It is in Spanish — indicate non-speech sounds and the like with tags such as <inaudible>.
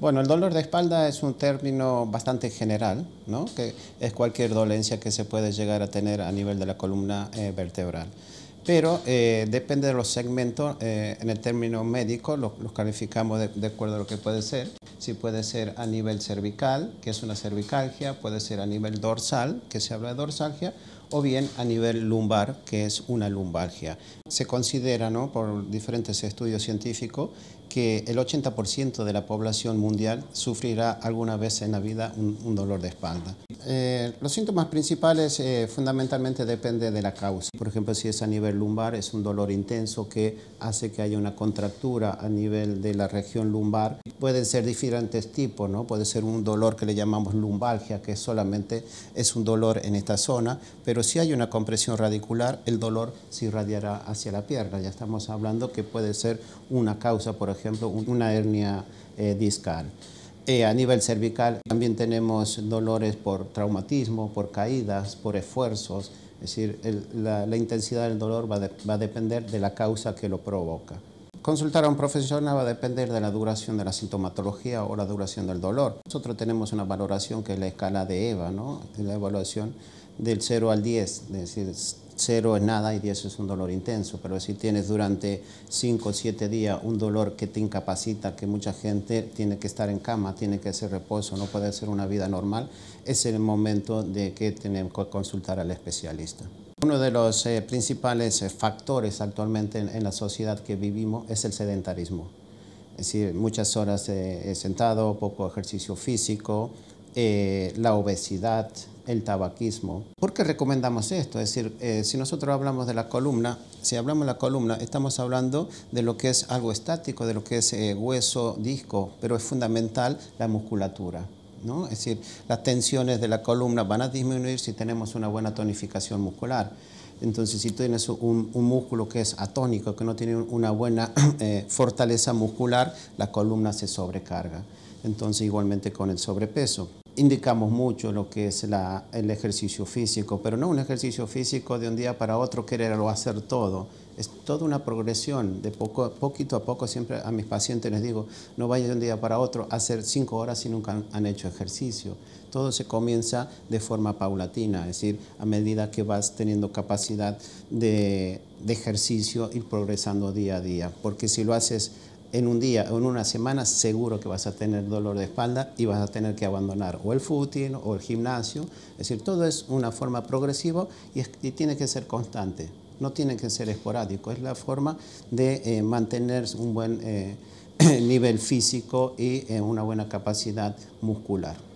Bueno, el dolor de espalda es un término bastante general, que es cualquier dolencia que se puede llegar a tener a nivel de la columna eh, vertebral. Pero eh, depende de los segmentos, eh, en el término médico los, calificamos de, acuerdo a lo que puede ser. Si puede ser a nivel cervical, que es una cervicalgia, puede ser a nivel dorsal, que se habla de dorsalgia, o bien a nivel lumbar, que es una lumbalgia. Se considera, por diferentes estudios científicos, que el 80% de la población mundial sufrirá alguna vez en la vida un dolor de espalda. Eh, los síntomas principales eh, fundamentalmente depende de la causa. Por ejemplo, si es a nivel lumbar, es un dolor intenso que hace que haya una contractura a nivel de la región lumbar. Pueden ser diferentes tipos, ¿no? Puede ser un dolor que le llamamos lumbalgia, que solamente es un dolor en esta zona, pero si hay una compresión radicular, el dolor se irradiará hacia la pierna. Ya estamos hablando que puede ser una causa, por ejemplo, una hernia eh, discal. Eh, a nivel cervical también tenemos dolores por traumatismo, por caídas, por esfuerzos. Es decir, la, intensidad del dolor va, va a depender de la causa que lo provoca. Consultar a un profesional va a depender de la duración de la sintomatología o la duración del dolor. Nosotros tenemos una valoración que es la escala de EVA, ¿no? la evaluación del 0 al 10, es decir, 0 es nada y 10 es un dolor intenso, pero si tienes durante 5 o 7 días un dolor que te incapacita, que mucha gente tiene que estar en cama, tiene que hacer reposo, no puede hacer una vida normal, es el momento de que tenemos que consultar al especialista. Uno de los eh, principales eh, factores actualmente en, la sociedad que vivimos es el sedentarismo. Es decir, muchas horas eh, sentado, poco ejercicio físico, la obesidad, el tabaquismo. ¿Por qué recomendamos esto? Es decir, si nosotros hablamos de la columna, si hablamos la columna, estamos hablando de lo que es algo estático, de lo que es hueso, disco, pero es fundamental la musculatura. Es decir, las tensiones de la columna van a disminuir si tenemos una buena tonificación muscular. Entonces, si tienes un, músculo que es atónico, que no tiene una buena <clears throat> eh, fortaleza muscular, la columna se sobrecarga. Entonces, igualmente con el sobrepeso indicamos mucho lo que es el ejercicio físico, pero no un ejercicio físico de un día para otro quererlo hacer todo. Es toda una progresión, de poco, poquito a poco siempre a mis pacientes les digo, no vayas de un día para otro a hacer cinco horas si nunca han, hecho ejercicio. Todo se comienza de forma paulatina, es decir, a medida que vas teniendo capacidad de, ejercicio, y progresando día a día, porque si lo haces en un día o en una semana seguro que vas a tener dolor de espalda y vas a tener que abandonar o el footing o el gimnasio. Es decir, todo es una forma progresiva y, tiene que ser constante, no tiene que ser esporádico. Es la forma de eh, mantener un buen eh, <clears throat> nivel físico y eh, una buena capacidad muscular.